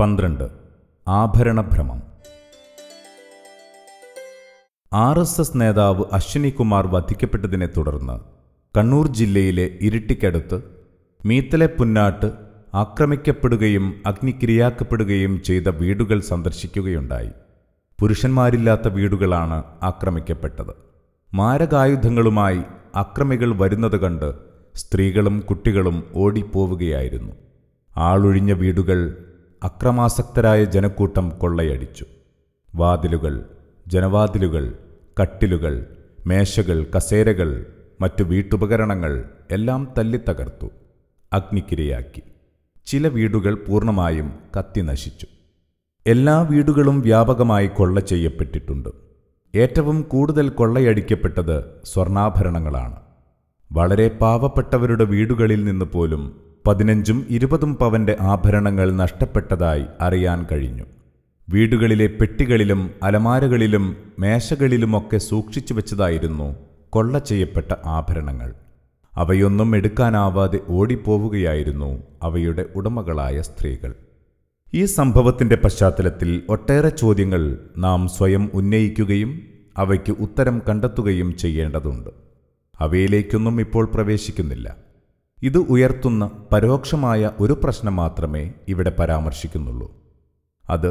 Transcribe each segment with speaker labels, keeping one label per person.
Speaker 1: പന്ത്രണ്ട് ആഭരണഭ്രമം R S S നേതാവ് അശ്വിനി കുമാർ വധിക്കപ്പെട്ടതിനെ തുടർന്ന് കണ്ണൂർ ജില്ലയിലെ ഇരിട്ടിക്കടുത്ത് മീത്തലെ പുന്നാട്ട് ആക്രമിക്കപ്പെടുകയും അഗ്നിക്രിയാക്കപ്പെടുകയും ചെയ്ത വീടുകൾ സന്ദർശിക്കുകയുണ്ടായി പുരുഷന്മാരില്ലാത്ത വീടുകളാണ് ആക്രമിക്കപ്പെട്ടത് മാരകായുധങ്ങളുമായി അക്രമികൾ വരുന്നത് കണ്ട് സ്ത്രീകളും കുട്ടികളും ഓടിപ്പോവുകയായിരുന്നു ആളൊഴിഞ്ഞ വീടുകൾ അക്രമാസക്തരായ ജനക്കൂട്ടം കൊള്ളയടിച്ചു വാതിലുകൾ ജനവാതിലുകൾ കട്ടിലുകൾ മേശകൾ കസേരകൾ മറ്റു വീട്ടുപകരണങ്ങൾ എല്ലാം തല്ലിത്തകർത്തു അഗ്നിക്കിരയാക്കി ചില വീടുകൾ പൂർണ്ണമായും കത്തി നശിച്ചു എല്ലാ വീടുകളും വ്യാപകമായി കൊള്ള ചെയ്യപ്പെട്ടിട്ടുണ്ട് ഏറ്റവും കൂടുതൽ കൊള്ളയടിക്കപ്പെട്ടത് സ്വർണ്ണാഭരണങ്ങളാണ് വളരെ പാവപ്പെട്ടവരുടെ വീടുകളിൽ നിന്ന് പോലും പതിനഞ്ചും ഇരുപതും പവന്റെ ആഭരണങ്ങൾ നഷ്ടപ്പെട്ടതായി അറിയാൻ കഴിഞ്ഞു വീടുകളിലെ പെട്ടികളിലും അലമാരകളിലും മേശകളിലുമൊക്കെ സൂക്ഷിച്ചു വെച്ചതായിരുന്നു കൊള്ള ചെയ്യപ്പെട്ട ആഭരണങ്ങൾ അവയൊന്നും എടുക്കാനാവാതെ ഓടിപ്പോവുകയായിരുന്നു അവയുടെ ഉടമകളായ സ്ത്രീകൾ ഈ സംഭവത്തിൻ്റെ പശ്ചാത്തലത്തിൽ ഒട്ടേറെ ചോദ്യങ്ങൾ നാം സ്വയം ഉന്നയിക്കുകയും അവയ്ക്ക് ഉത്തരം കണ്ടെത്തുകയും ചെയ്യേണ്ടതുണ്ട് അവയിലേക്കൊന്നും ഇപ്പോൾ പ്രവേശിക്കുന്നില്ല ഇത് ഉയർത്തുന്ന പരോക്ഷമായ ഒരു പ്രശ്നം മാത്രമേ ഇവിടെ പരാമർശിക്കുന്നുള്ളൂ അത്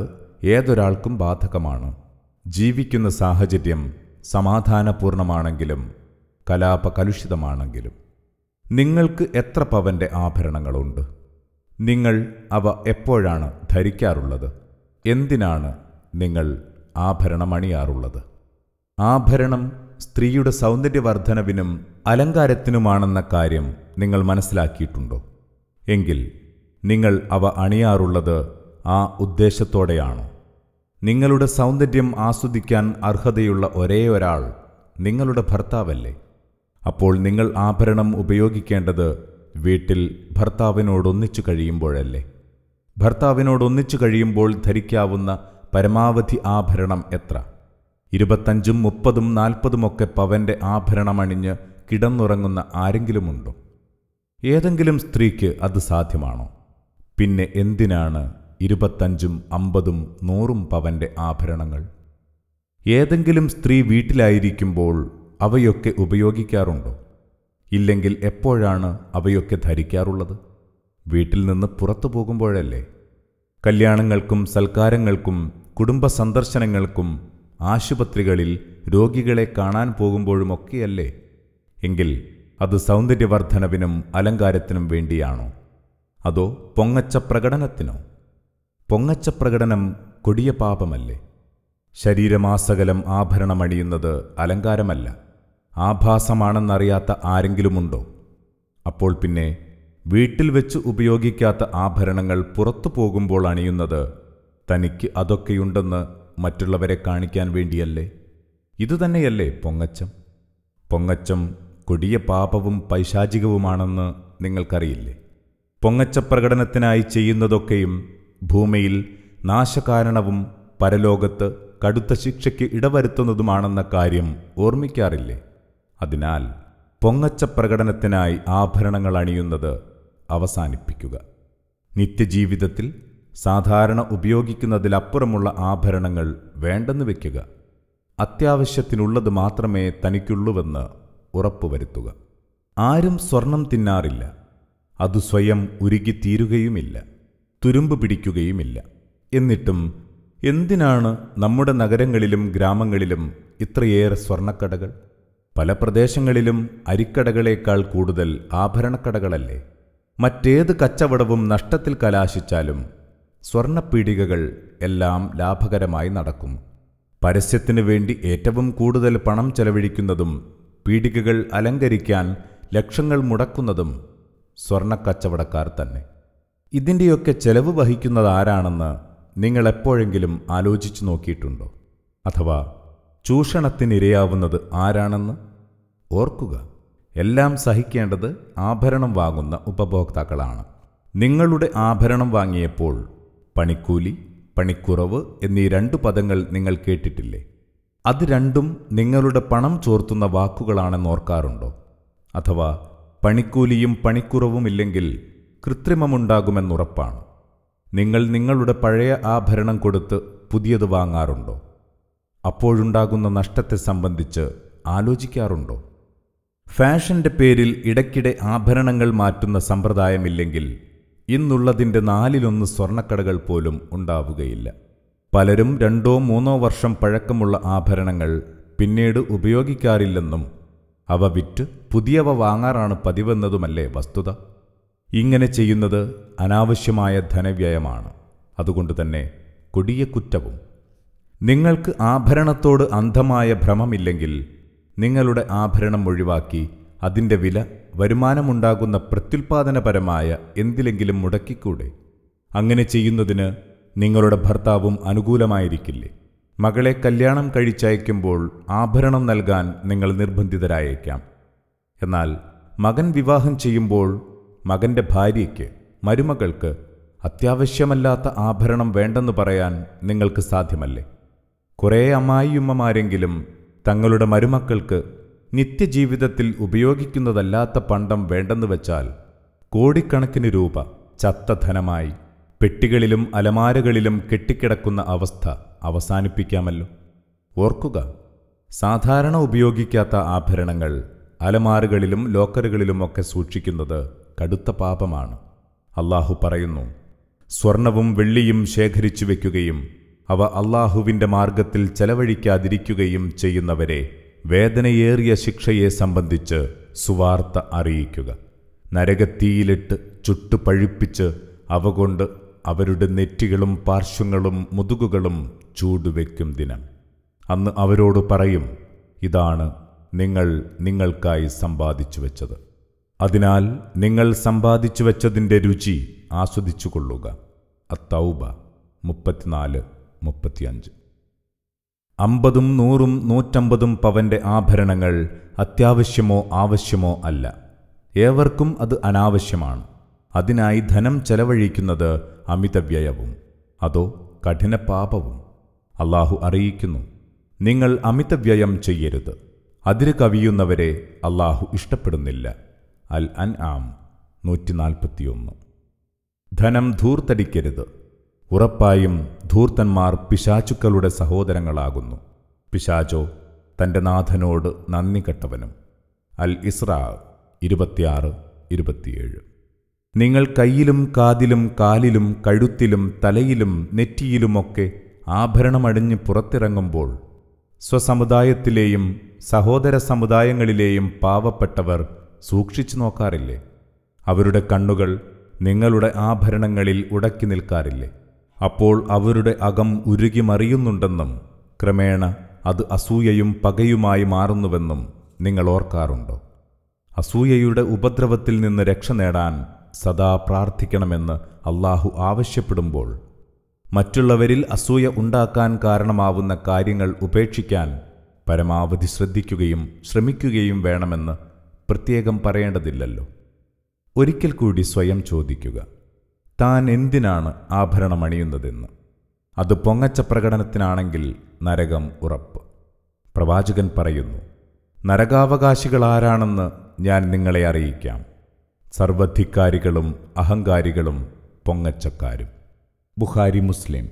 Speaker 1: ഏതൊരാൾക്കും ബാധകമാണ് ജീവിക്കുന്ന സാഹചര്യം സമാധാനപൂർണമാണെങ്കിലും കലുഷിതമാണെങ്കിലും നിങ്ങൾക്ക് എത്ര പവൻ്റെ ആഭരണങ്ങളുണ്ട് നിങ്ങൾ അവ എപ്പോഴാണ് ധരിക്കാറുള്ളത് എന്തിനാണ് നിങ്ങൾ ആഭരണമണിയാറുള്ളത് ആഭരണം സ്ത്രീയുടെ സൗന്ദര്യവർദ്ധനവിനും അലങ്കാരത്തിനുമാണെന്ന കാര്യം നിങ്ങൾ മനസ്സിലാക്കിയിട്ടുണ്ടോ എങ്കിൽ നിങ്ങൾ അവ അണിയാറുള്ളത് ആ ഉദ്ദേശത്തോടെയാണോ നിങ്ങളുടെ സൗന്ദര്യം ആസ്വദിക്കാൻ അർഹതയുള്ള ഒരേ ഒരാൾ നിങ്ങളുടെ ഭർത്താവല്ലേ അപ്പോൾ നിങ്ങൾ ആഭരണം ഉപയോഗിക്കേണ്ടത് വീട്ടിൽ ഭർത്താവിനോടൊന്നിച്ചു കഴിയുമ്പോഴല്ലേ ഭർത്താവിനോടൊന്നിച്ചു കഴിയുമ്പോൾ ധരിക്കാവുന്ന പരമാവധി ആഭരണം എത്ര ഇരുപത്തഞ്ചും മുപ്പതും നാൽപ്പതുമൊക്കെ പവൻ്റെ ആഭരണമണിഞ്ഞ് കിടന്നുറങ്ങുന്ന ആരെങ്കിലുമുണ്ടോ ഏതെങ്കിലും സ്ത്രീക്ക് അത് സാധ്യമാണോ പിന്നെ എന്തിനാണ് ഇരുപത്തഞ്ചും അമ്പതും നൂറും പവന്റെ ആഭരണങ്ങൾ ഏതെങ്കിലും സ്ത്രീ വീട്ടിലായിരിക്കുമ്പോൾ അവയൊക്കെ ഉപയോഗിക്കാറുണ്ടോ ഇല്ലെങ്കിൽ എപ്പോഴാണ് അവയൊക്കെ ധരിക്കാറുള്ളത് വീട്ടിൽ നിന്ന് പുറത്തു പോകുമ്പോഴല്ലേ കല്യാണങ്ങൾക്കും സൽക്കാരങ്ങൾക്കും കുടുംബ സന്ദർശനങ്ങൾക്കും ആശുപത്രികളിൽ രോഗികളെ കാണാൻ പോകുമ്പോഴുമൊക്കെയല്ലേ എങ്കിൽ അത് സൗന്ദര്യവർദ്ധനവിനും അലങ്കാരത്തിനും വേണ്ടിയാണോ അതോ പൊങ്ങച്ച പ്രകടനത്തിനോ പൊങ്ങച്ച പ്രകടനം കൊടിയ പാപമല്ലേ ശരീരമാസകലം ആഭരണമണിയുന്നത് അലങ്കാരമല്ല ആഭാസമാണെന്നറിയാത്ത ആരെങ്കിലുമുണ്ടോ അപ്പോൾ പിന്നെ വീട്ടിൽ വെച്ച് ഉപയോഗിക്കാത്ത ആഭരണങ്ങൾ പുറത്തു പോകുമ്പോൾ അണിയുന്നത് തനിക്ക് അതൊക്കെയുണ്ടെന്ന് മറ്റുള്ളവരെ കാണിക്കാൻ വേണ്ടിയല്ലേ ഇതുതന്നെയല്ലേ പൊങ്ങച്ചം പൊങ്ങച്ചം കൊടിയ പാപവും പൈശാചികവുമാണെന്ന് നിങ്ങൾക്കറിയില്ലേ പ്രകടനത്തിനായി ചെയ്യുന്നതൊക്കെയും ഭൂമിയിൽ നാശകാരണവും പരലോകത്ത് കടുത്ത ശിക്ഷയ്ക്ക് ഇടവരുത്തുന്നതുമാണെന്ന കാര്യം ഓർമ്മിക്കാറില്ലേ അതിനാൽ പ്രകടനത്തിനായി ആഭരണങ്ങൾ അണിയുന്നത് അവസാനിപ്പിക്കുക നിത്യജീവിതത്തിൽ സാധാരണ ഉപയോഗിക്കുന്നതിലപ്പുറമുള്ള ആഭരണങ്ങൾ വേണ്ടെന്ന് വയ്ക്കുക അത്യാവശ്യത്തിനുള്ളത് മാത്രമേ തനിക്കുള്ളൂവെന്ന് ഉറപ്പുവരുത്തുക ആരും സ്വർണം തിന്നാറില്ല അത് സ്വയം ഉരുകിത്തീരുകയുമില്ല തുരുമ്പ് പിടിക്കുകയുമില്ല എന്നിട്ടും എന്തിനാണ് നമ്മുടെ നഗരങ്ങളിലും ഗ്രാമങ്ങളിലും ഇത്രയേറെ സ്വർണക്കടകൾ പല പ്രദേശങ്ങളിലും അരിക്കടകളേക്കാൾ കൂടുതൽ ആഭരണക്കടകളല്ലേ മറ്റേത് കച്ചവടവും നഷ്ടത്തിൽ കലാശിച്ചാലും സ്വർണപ്പീടികകൾ എല്ലാം ലാഭകരമായി നടക്കും പരസ്യത്തിനു വേണ്ടി ഏറ്റവും കൂടുതൽ പണം ചെലവഴിക്കുന്നതും പീഠികകൾ അലങ്കരിക്കാൻ ലക്ഷങ്ങൾ മുടക്കുന്നതും സ്വർണക്കച്ചവടക്കാർ തന്നെ ഇതിൻ്റെയൊക്കെ ചെലവ് വഹിക്കുന്നത് ആരാണെന്ന് നിങ്ങൾ എപ്പോഴെങ്കിലും ആലോചിച്ചു നോക്കിയിട്ടുണ്ടോ അഥവാ ചൂഷണത്തിനിരയാവുന്നത് ആരാണെന്ന് ഓർക്കുക എല്ലാം സഹിക്കേണ്ടത് ആഭരണം വാങ്ങുന്ന ഉപഭോക്താക്കളാണ് നിങ്ങളുടെ ആഭരണം വാങ്ങിയപ്പോൾ പണിക്കൂലി പണിക്കുറവ് എന്നീ രണ്ടു പദങ്ങൾ നിങ്ങൾ കേട്ടിട്ടില്ലേ അത് രണ്ടും നിങ്ങളുടെ പണം ചോർത്തുന്ന വാക്കുകളാണെന്നോർക്കാറുണ്ടോ അഥവാ പണിക്കൂലിയും പണിക്കുറവുമില്ലെങ്കിൽ കൃത്രിമമുണ്ടാകുമെന്നുറപ്പാണ് നിങ്ങൾ നിങ്ങളുടെ പഴയ ആഭരണം കൊടുത്ത് പുതിയത് വാങ്ങാറുണ്ടോ അപ്പോഴുണ്ടാകുന്ന നഷ്ടത്തെ സംബന്ധിച്ച് ആലോചിക്കാറുണ്ടോ ഫാഷന്റെ പേരിൽ ഇടയ്ക്കിടെ ആഭരണങ്ങൾ മാറ്റുന്ന സമ്പ്രദായമില്ലെങ്കിൽ ഇന്നുള്ളതിൻ്റെ നാലിലൊന്ന് സ്വർണ്ണക്കടകൾ പോലും ഉണ്ടാവുകയില്ല പലരും രണ്ടോ മൂന്നോ വർഷം പഴക്കമുള്ള ആഭരണങ്ങൾ പിന്നീട് ഉപയോഗിക്കാറില്ലെന്നും അവ വിറ്റ് പുതിയവ വാങ്ങാറാണ് പതിവെന്നതുമല്ലേ വസ്തുത ഇങ്ങനെ ചെയ്യുന്നത് അനാവശ്യമായ ധനവ്യയമാണ് അതുകൊണ്ട് തന്നെ കൊടിയ കുറ്റവും നിങ്ങൾക്ക് ആഭരണത്തോട് അന്ധമായ ഭ്രമമില്ലെങ്കിൽ നിങ്ങളുടെ ആഭരണം ഒഴിവാക്കി അതിൻ്റെ വില വരുമാനമുണ്ടാകുന്ന പ്രത്യുൽപാദനപരമായ എന്തിലെങ്കിലും മുടക്കിക്കൂടെ അങ്ങനെ ചെയ്യുന്നതിന് നിങ്ങളുടെ ഭർത്താവും അനുകൂലമായിരിക്കില്ലേ മകളെ കല്യാണം കഴിച്ചയക്കുമ്പോൾ ആഭരണം നൽകാൻ നിങ്ങൾ നിർബന്ധിതരായേക്കാം എന്നാൽ മകൻ വിവാഹം ചെയ്യുമ്പോൾ മകൻ്റെ ഭാര്യയ്ക്ക് മരുമകൾക്ക് അത്യാവശ്യമല്ലാത്ത ആഭരണം വേണ്ടെന്ന് പറയാൻ നിങ്ങൾക്ക് സാധ്യമല്ലേ കുറേ അമ്മായിയുമ്മമാരെങ്കിലും തങ്ങളുടെ മരുമക്കൾക്ക് നിത്യജീവിതത്തിൽ ഉപയോഗിക്കുന്നതല്ലാത്ത പണ്ടം വേണ്ടെന്ന് വെച്ചാൽ കോടിക്കണക്കിന് രൂപ ചത്തധനമായി പെട്ടികളിലും അലമാരകളിലും കെട്ടിക്കിടക്കുന്ന അവസ്ഥ അവസാനിപ്പിക്കാമല്ലോ ഓർക്കുക സാധാരണ ഉപയോഗിക്കാത്ത ആഭരണങ്ങൾ അലമാറുകളിലും ലോക്കറുകളിലുമൊക്കെ സൂക്ഷിക്കുന്നത് കടുത്ത പാപമാണ് അള്ളാഹു പറയുന്നു സ്വർണവും വെള്ളിയും ശേഖരിച്ചു വയ്ക്കുകയും അവ അള്ളാഹുവിൻ്റെ മാർഗത്തിൽ ചെലവഴിക്കാതിരിക്കുകയും ചെയ്യുന്നവരെ വേദനയേറിയ ശിക്ഷയെ സംബന്ധിച്ച് സുവാർത്ത അറിയിക്കുക നരകത്തീയിലിട്ട് ചുട്ടുപഴുപ്പിച്ച് അവ കൊണ്ട് അവരുടെ നെറ്റികളും പാർശ്വങ്ങളും മുതുകുകളും ചൂടുവെക്കും ദിനം അന്ന് അവരോട് പറയും ഇതാണ് നിങ്ങൾ നിങ്ങൾക്കായി സമ്പാദിച്ചു വെച്ചത് അതിനാൽ നിങ്ങൾ സമ്പാദിച്ചു വെച്ചതിൻ്റെ രുചി ആസ്വദിച്ചു കൊള്ളുക അത്തൗബ മുപ്പത്തിനാല് മുപ്പത്തിയഞ്ച് അമ്പതും നൂറും നൂറ്റമ്പതും പവന്റെ ആഭരണങ്ങൾ അത്യാവശ്യമോ ആവശ്യമോ അല്ല ഏവർക്കും അത് അനാവശ്യമാണ് അതിനായി ധനം ചെലവഴിക്കുന്നത് അമിതവ്യയവും അതോ കഠിനപാപവും അള്ളാഹു അറിയിക്കുന്നു നിങ്ങൾ അമിതവ്യയം ചെയ്യരുത് അതിര് കവിയുന്നവരെ അള്ളാഹു ഇഷ്ടപ്പെടുന്നില്ല അൽ അൻ ആം നൂറ്റിനാൽപ്പത്തിയൊന്ന് ധനം ധൂർത്തടിക്കരുത് ഉറപ്പായും ധൂർത്തന്മാർ പിശാചുക്കളുടെ സഹോദരങ്ങളാകുന്നു പിശാചോ തൻ്റെ നാഥനോട് നന്ദി കെട്ടവനും അൽ ഇസ്രാ ഇരുപത്തിയാറ് ഇരുപത്തിയേഴ് നിങ്ങൾ കയ്യിലും കാതിലും കാലിലും കഴുത്തിലും തലയിലും നെറ്റിയിലുമൊക്കെ ആഭരണമടിഞ്ഞ് പുറത്തിറങ്ങുമ്പോൾ സ്വസമുദായത്തിലെയും സഹോദര സമുദായങ്ങളിലെയും പാവപ്പെട്ടവർ സൂക്ഷിച്ചു നോക്കാറില്ലേ അവരുടെ കണ്ണുകൾ നിങ്ങളുടെ ആഭരണങ്ങളിൽ ഉടക്കി നിൽക്കാറില്ലേ അപ്പോൾ അവരുടെ അകം ഉരുകി മറിയുന്നുണ്ടെന്നും ക്രമേണ അത് അസൂയയും പകയുമായി മാറുന്നുവെന്നും നിങ്ങൾ ഓർക്കാറുണ്ടോ അസൂയയുടെ ഉപദ്രവത്തിൽ നിന്ന് രക്ഷ നേടാൻ സദാ പ്രാർത്ഥിക്കണമെന്ന് അള്ളാഹു ആവശ്യപ്പെടുമ്പോൾ മറ്റുള്ളവരിൽ അസൂയ ഉണ്ടാക്കാൻ കാരണമാവുന്ന കാര്യങ്ങൾ ഉപേക്ഷിക്കാൻ പരമാവധി ശ്രദ്ധിക്കുകയും ശ്രമിക്കുകയും വേണമെന്ന് പ്രത്യേകം പറയേണ്ടതില്ലല്ലോ ഒരിക്കൽ കൂടി സ്വയം ചോദിക്കുക താൻ എന്തിനാണ് ആഭരണം അണിയുന്നതെന്ന് അത് പൊങ്ങച്ച പ്രകടനത്തിനാണെങ്കിൽ നരകം ഉറപ്പ് പ്രവാചകൻ പറയുന്നു നരകാവകാശികൾ ആരാണെന്ന് ഞാൻ നിങ്ങളെ അറിയിക്കാം സർവധിക്കാരികളും അഹങ്കാരികളും പൊങ്ങച്ചക്കാരും ബുഹാരി മുസ്ലിം